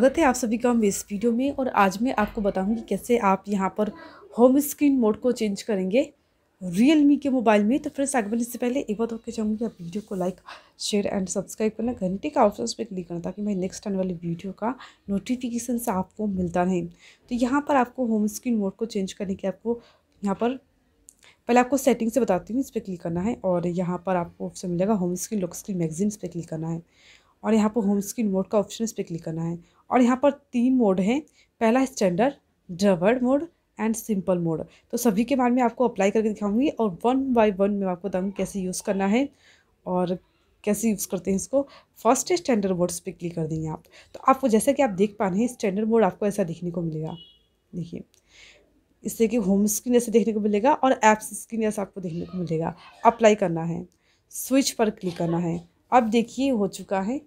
स्वागत है आप सभी का हम इस वीडियो में और आज मैं आपको बताऊंगी कैसे आप यहाँ पर होम स्क्रीन मोड को चेंज करेंगे रियल मी के मोबाइल में तो फ्रेंड्स आगे बढ़ने से पहले एक बात होकर चाहूँगी आप वीडियो को लाइक शेयर एंड सब्सक्राइब करना घंटे का ऑप्शन पर क्लिक करना ताकि मैं नेक्स्ट आने वाली वीडियो का नोटिफिकेशन से आपको मिलता रहे तो यहाँ पर आपको होम स्क्रीन मोड को चेंज करने के आपको यहाँ पर पहले आपको सेटिंग से बताती हूँ इस पर क्लिक करना है और यहाँ पर आपको ऑप्शन मिलेगा home screen lock screen magazine इस पर क्लिक करना है और यहाँ पर होम स्क्रीन मोड का ऑप्शन इस पर क्लिक करना है और यहाँ पर तीन मोड हैं पहला standard drawer mode and simple mode तो सभी के बारे में आपको अप्लाई करके दिखाऊंगी और वन बाय वन में आपको बताऊँगी कैसे यूज़ करना है और कैसे यूज़ करते हैं इसको फर्स्ट स्टैंडर्ड मोड्स पे क्लिक कर देंगे आप तो आपको जैसा कि आप देख पा रहे हैं स्टैंडर्ड मोड आपको ऐसा देखने को मिलेगा देखिए इससे कि होम स्क्रीन ऐसे देखने को मिलेगा और ऐप्स स्क्रीन ऐसा आपको देखने को मिलेगा अप्लाई करना है स्विच पर क्लिक करना है अब देखिए हो चुका है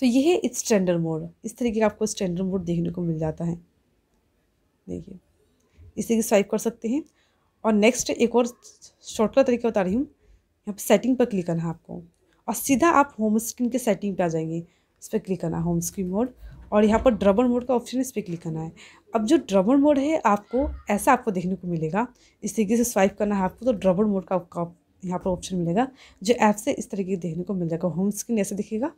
तो ये है स्टैंडर्ड मोड इस तरीके का आपको स्टैंडर्ड मोड देखने को मिल जाता है देखिए इस तरीके स्वाइप कर सकते हैं और नेक्स्ट एक और शॉर्टकट तरीका बता रही हूँ यहाँ पर सेटिंग पर क्लिक करना है आपको और सीधा आप होम स्क्रीन के सेटिंग पे आ जाएंगे इस पर क्लिक करना है होम स्क्रीन मोड और यहाँ पर ड्रबल मोड का ऑप्शन इस पर क्लिक करना है अब जो ड्रबल मोड है आपको ऐसा आपको देखने को मिलेगा इस तरीके से स्वाइप करना है आपको तो ड्रबल मोड का आपका यहाँ पर ऑप्शन मिलेगा जो ऐप से इस तरीके देखने को मिल जाएगा होम स्क्रीन ऐसे दिखेगा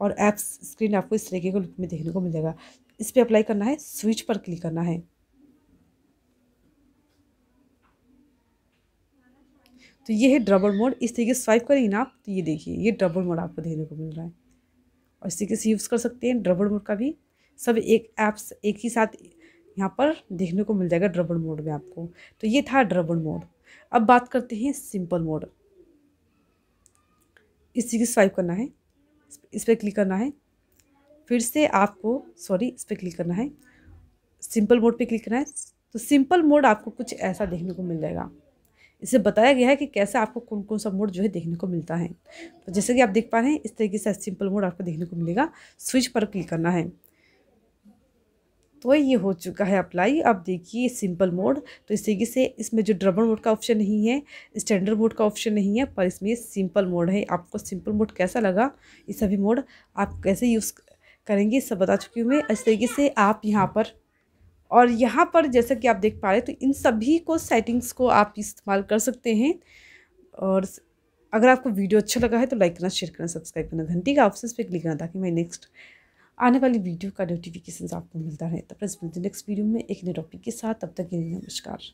और ऐप्स स्क्रीन आपको इस तरीके के लुक में देखने को मिलेगा इस पर अप्लाई करना है स्विच पर क्लिक करना है तो ये है डबल मोड इस तरीके से स्वाइप करेंगे ना आप तो ये देखिए ये डबल मोड आपको देखने को मिल रहा है और इस तरीके से यूज़ कर सकते हैं डबल मोड का भी सब एक ऐप्स एक ही साथ यहाँ पर देखने को मिल जाएगा डबल मोड में आपको तो ये था डबल मोड अब बात करते हैं सिंपल मोड इस तरीके स्वाइप करना है इस पर क्लिक करना है फिर से आपको सॉरी इस पर क्लिक करना है सिंपल मोड पे क्लिक करना है तो सिंपल मोड आपको कुछ ऐसा देखने को मिल जाएगा इसे बताया गया है कि कैसे आपको कौन कौन सा मोड जो है देखने को मिलता है तो जैसे कि आप देख पा रहे हैं इस तरीके से सिंपल मोड आपको देखने को मिलेगा स्विच पर क्लिक करना है तो ये हो चुका है अप्लाई अब देखिए सिंपल मोड तो इस तरीके से इसमें जो ड्रबल मोड का ऑप्शन नहीं है स्टैंडर्ड मोड का ऑप्शन नहीं है पर इसमें सिंपल मोड है आपको सिंपल मोड कैसा लगा ये सभी मोड आप कैसे यूज़ करेंगे सब बता चुकी हूँ मैं इस तरीके से आप यहाँ पर और यहाँ पर जैसा कि आप देख पा रहे तो इन सभी को सेटिंग्स को आप इस्तेमाल कर सकते हैं और अगर आपको वीडियो अच्छा लगा है तो लाइक करना शेयर करना सब्सक्राइब करना घंटी का ऑप्शन पर क्लिक करना ताकि मैं नेक्स्ट आने वाली वीडियो का नोटिफिकेशन आपको मिलता रहता है बस मिलते नेक्स्ट वीडियो में एक नए टॉपिक के साथ तब तक के लिए नमस्कार